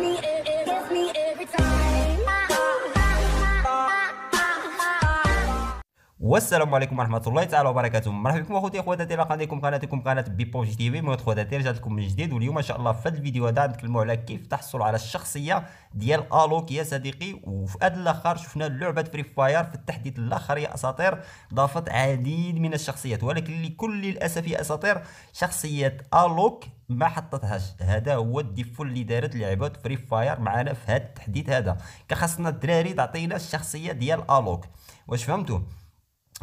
me والسلام عليكم ورحمه الله تعالى وبركاته مرحبا بكم اخوتي اخواتي على قناتكم قناتكم قناه بي بوجي تي في مواد رجعت لكم من جديد واليوم ان شاء الله في هذا الفيديو هذا نتكلموا على كيف تحصل على الشخصيه ديال الوك يا صديقي وفي هذا الاخر شفنا لعبه فري فاير في التحديث الاخر يا اساطير ضافت عديد من الشخصيات ولكن لكل الاسف يا اساطير شخصيه الوك ما حطتهاش هذا هو الديفول اللي دارت لعبه فري فاير معنا في هذا التحديث هذا كخصنا الدراري تعطينا الشخصيه ديال الوك واش فهمتوا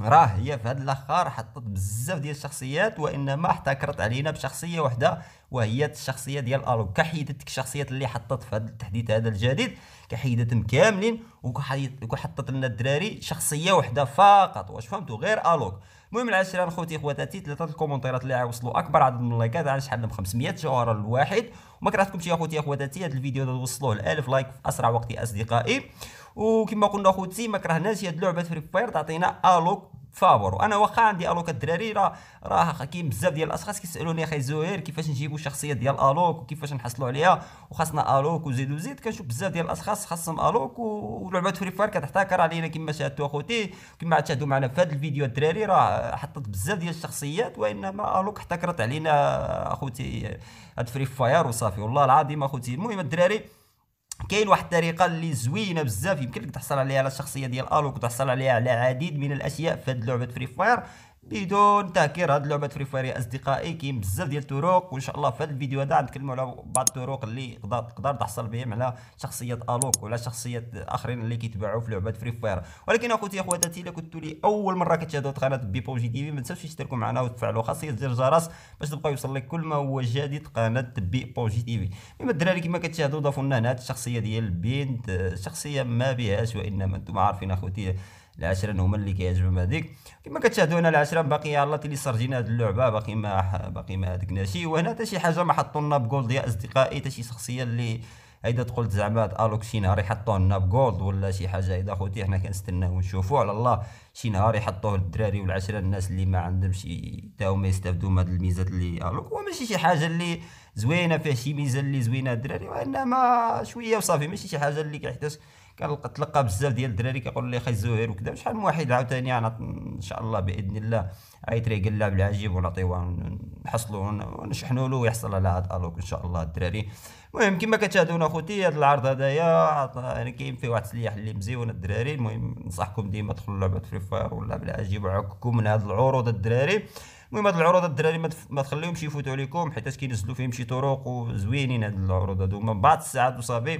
راه هي في هذا الاخر حطت بزاف ديال الشخصيات وانما احتكرت علينا بشخصيه واحده وهي الشخصيه ديال الو كحيدت الشخصيات اللي حطت في هذا التحديث هذا الجديد كحيدتهم كاملين وحطت لنا الدراري شخصيه واحده فقط واش فهمتوا غير الوك المهم العشره خوتي خواتاتي ثلاثه الكومونتيرات اللي وصلوا اكبر عدد من اللايكات على شحال من 500 جوهره الواحد وما كرهتكمش يا خوتي يا خواتاتي هذا الفيديو هذا وصلوه ل 1000 لايك في اسرع وقت يا اصدقائي وكما قلنا خوتي ما كرهناش هاد لعبه فري فاير تعطينا الوك فابور انا واخا عندي الوك الدراري راه راه كاين بزاف ديال الاشخاص كيسالوني اخي زهير كيفاش نجيبوا الشخصيه ديال الوك وكيفاش نحصلوا عليها وخاصنا الوك وزيد وزيد كنشوف بزاف ديال الاشخاص خاصهم الوك ولعبه فري فاير كتحتكر علينا كما شاهدتوا اخوتي كما تشاهدوا معنا في هذا الفيديو الدراري راه حطت بزاف ديال الشخصيات وانما الوك احتكرت علينا اخوتي هاد فري فاير وصافي والله العظيم اخوتي المهم الدراري كاين واحد الطريقه اللي زوينه بزاف يمكن لك تحصل عليها على الشخصيه ديال الوك وتحصل عليها على عديد من الاشياء في هذه لعبه فري فاير بدون تاكير هاد لعبه فري فاير يا اصدقائي كاين بزاف ديال الطرق وان شاء الله في هذا الفيديو هذا غنتكلموا على بعض الطرق اللي تقدر تقدر تحصل بهم على شخصيات الوك ولا شخصيات اخرين اللي كيتباعوا في لعبه فري فاير ولكن اخوتي اخواتاتي الا كنتوا لي اول مره كتشاهدوا قناه بي جي تي في ما تنساوش تشتركوا معنا وتفعلوا خاصيه زر الجرس باش تبقى يوصل لك كل ما هو جديد قناه بي جي تي في المهم الدراري كما كتشاهدوا ضافوا لنا هنا الشخصيه ديال البنت شخصيه ما بهاش وانما انتم عارفين اخوتي العشره هما اللي كيعجبهم هذيك كما كتشاهدوا هنا العشره باقي يلاه تيلي سرجينا هذه اللعبه باقي ما باقي ما هذيك ناشي وهنا حتى شي حاجه ما حطوا لنا بجولد يا اصدقائي حتى شي شخصيه اللي اذا تقول زعما هاد الوك شي نهار يحطوه لنا بجولد ولا شي حاجه اذا خوتي حنا كنستناو ونشوفو على الله شي نهار يحطوه للدراري والعشره الناس اللي ما عندهمش حتى هما يستافدوا من هاد الميزات اللي الوك هو ماشي شي حاجه اللي زوينه فيها شي ميزه اللي زوينه الدراري وانما شويه وصافي ماشي شي حاجه اللي كيحتاج كنتلقى بزاف ديال الدراري كيقول لي خي زهير وكذا شحال من واحد عاوتاني انا ان شاء الله باذن الله عيطري قال لها بالعجيب ونعطيوها نحصلوا ونشحنوا له ويحصل على هذا الوك ان شاء الله الدراري المهم كما كتشاهدون اخوتي هذا العرض هذايا يعني كاين فيه واحد السلاح اللي مزيون الدراري المهم ننصحكم ديما تدخلوا لعبه فري فاير ولا بالعجيب وعككم من هذه العروض الدراري المهم هاد العروض الدراري ما, تخليهمش يفوتوا عليكم حيت كينزلوا فيهم شي طرق وزوينين هاد العروض هادو من بعض الساعات وصافي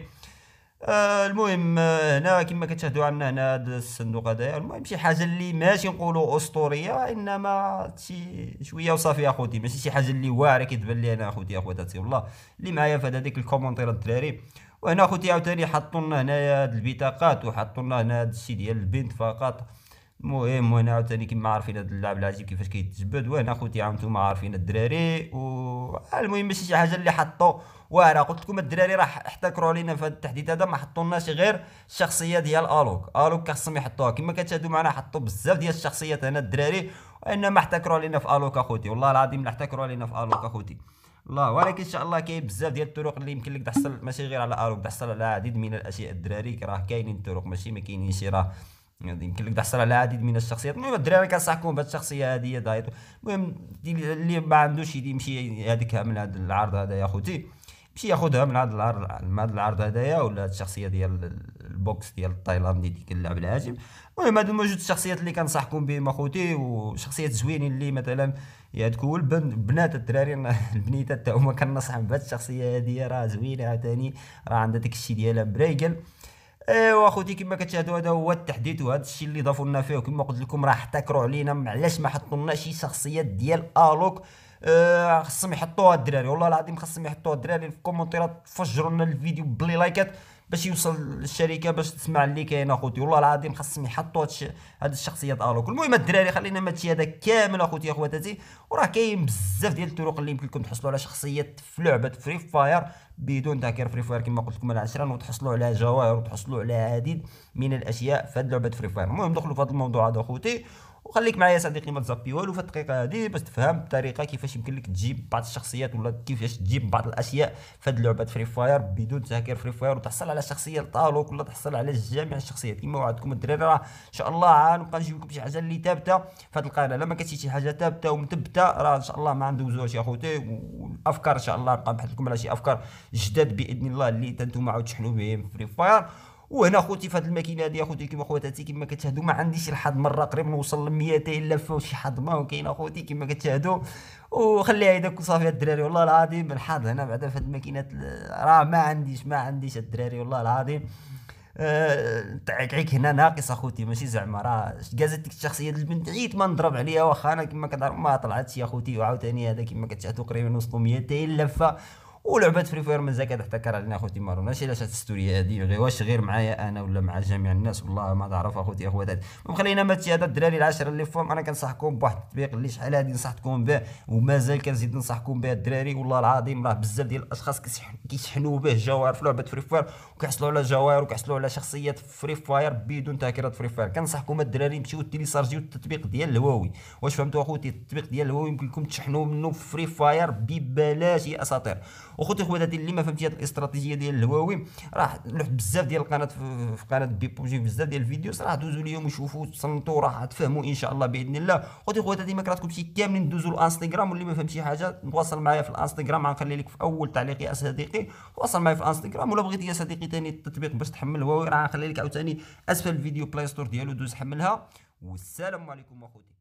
آه المهم آه هنا كما كتشاهدوا عندنا هنا هاد الصندوق هذايا المهم شي حاجه اللي ماشي نقولوا اسطوريه انما شي شويه وصافي اخوتي ماشي شي حاجه اللي واعره كتبان لي انا اخوتي اخواتاتي والله اللي معايا في هذيك الكومونتير الدراري وهنا اخوتي عاوتاني حطوا لنا هنايا هاد البطاقات وحطوا لنا هنا هاد الشيء ديال البنت فقط المهم وانا عاوتاني كيما عارفين هاد اللعب العجيب كيفاش كيتجبد وانا خوتي عام نتوما عارفين الدراري و المهم ماشي شي حاجه اللي حطوا واعره قلت لكم الدراري راح احتكروا علينا في هذا التحديث هذا ما حطولناش غير الشخصيه ديال الوك الوك خصهم يحطوها كما كتشاهدوا معنا حطوا بزاف ديال الشخصيات هنا الدراري وانما احتكروا علينا في الوك اخوتي والله العظيم احتكروا علينا في الوك اخوتي الله ولكن ان شاء الله كاين بزاف ديال الطرق اللي يمكن لك تحصل ماشي غير على الوك تحصل على العديد من الاشياء الدراري راه كاينين طرق ماشي ما كاينينش راه يمكن لك تحصل على العديد من الشخصيات المهم الدراري كنصحكم بهاد الشخصيه هذه دايت المهم اللي ما عندوش يمشي هذيك من هذا العرض هذا يا خوتي يمشي ياخذها من هذا العرض من هذا العرض هذايا ولا هاد الشخصيه ديال البوكس ديال التايلاندي ديك اللعب العاجب المهم هادو موجود الشخصيات اللي كنصحكم بهم اخوتي وشخصيات زوينين اللي مثلا يا تقول بنات الدراري البنيتات تا هما كنصحهم بهاد الشخصيه هادي راه زوينه عاوتاني راه عندها داك الشيء ديالها بريكل ايوا اخوتي كما كتشاهدوا هذا هو التحديث وهذا الشيء اللي ضافوا لنا فيه وكما قلت لكم راه احتكروا علينا علاش ما حطوا لنا شي شخصيات ديال الوك آه خصهم يحطوها الدراري والله العظيم خصهم يحطوها الدراري في الكومنتيرات فجروا لنا الفيديو بلي لايكات باش يوصل للشركه باش تسمع اللي كاين اخوتي والله العظيم خصهم يحطوا هاد الشخصيات الوك المهم الدراري خلينا من الشيء هذا كامل اخوتي اخواتاتي وراه كاين بزاف ديال الطرق اللي يمكن لكم تحصلوا على شخصيات في لعبه فري فاير بدون تهكير فري فاير كما قلت لكم العشران وتحصلوا على جواهر وتحصلوا على العديد من الاشياء في هذه لعبه فري فاير المهم دخلوا في هذا الموضوع هذا اخوتي وخليك معايا صديقي ما تزبي والو في الدقيقه هذه باش تفهم الطريقه كيفاش يمكن لك تجيب بعض الشخصيات ولا كيفاش تجيب بعض الاشياء في هذه لعبه فري فاير بدون تهكير فري فاير وتحصل على شخصيه لطالوك ولا تحصل على جميع الشخصيات كما وعدتكم الدراري راه ان شاء الله غنبقى نجيب لكم شي حاجه اللي ثابته في هذه القناه لما كتشي شي حاجه ثابته ومثبته راه ان شاء الله ما ندوزوهاش يا خوتي افكار ان شاء الله نبقى نبحث لكم على شي افكار جداد باذن الله اللي تنتم عاود تشحنوا بهم فري فاير وهنا خوتي في هذه الماكينه هذه خوتي كما خواتاتي كما كتشاهدوا ما عنديش الحظ مره قريب نوصل ل 200 لفه وشي حظ ما وكاين اخوتي كما كتشاهدوا وخليها هذاك وصافي الدراري والله العظيم الحظ هنا بعدا في هذه الماكينات راه ما عنديش ما عنديش الدراري والله العظيم آه، تعيك هنا ناقص اخوتي ماشي زعما راه قازت الشخصيه البنت عييت ما نضرب عليها واخا انا كما كدار ما طلعتش يا اخوتي وعاوتاني هذا كما كتشاتو قريبا وصلوا 200 لفه ولعبه فري فاير مازال كتحتكر علينا اخوتي مارو ماشي علاش هاد الستوري هادي غير واش غير معايا انا ولا مع جميع الناس والله ما تعرف اخوتي اخواتات المهم خلينا ماتي هذا الدراري العشره اللي فهم انا كنصحكم بواحد التطبيق اللي شحال هادي نصحتكم به ومازال كنزيد نصحكم به الدراري والله العظيم راه بزاف ديال الاشخاص كيشحنوا به جواهر في لعبه فري فاير وكيحصلوا على جواهر وكيحصلوا على شخصيات فري فاير بدون تاكيرات فري فاير كنصحكم الدراري مشيو تيليسارجيو التطبيق ديال الهواوي واش فهمتوا اخوتي التطبيق ديال الهواوي يمكن لكم تشحنوا منه فري فاير ببلاش يا اساطير وخوتي خواتاتي اللي ما فهمتش هذه الاستراتيجيه ديال الهواوي راه نلوح بزاف ديال القناه في قناه بي بوجي بزاف ديال الفيديوز راح دوزوا اليوم وشوفوا تصنتوا راح تفهموا ان شاء الله باذن الله خوتي خواتاتي ما كرهتكمش كاملين دوزوا الانستغرام واللي ما فهمش حاجه تواصل معايا في الانستغرام غنخلي لك في اول تعليق يا صديقي تواصل معايا في الانستغرام ولا بغيتي يا صديقي ثاني التطبيق باش تحمل هواوي راه غنخلي لك عاوتاني اسفل الفيديو بلاي ستور ديالو دوز حملها والسلام عليكم اخوتي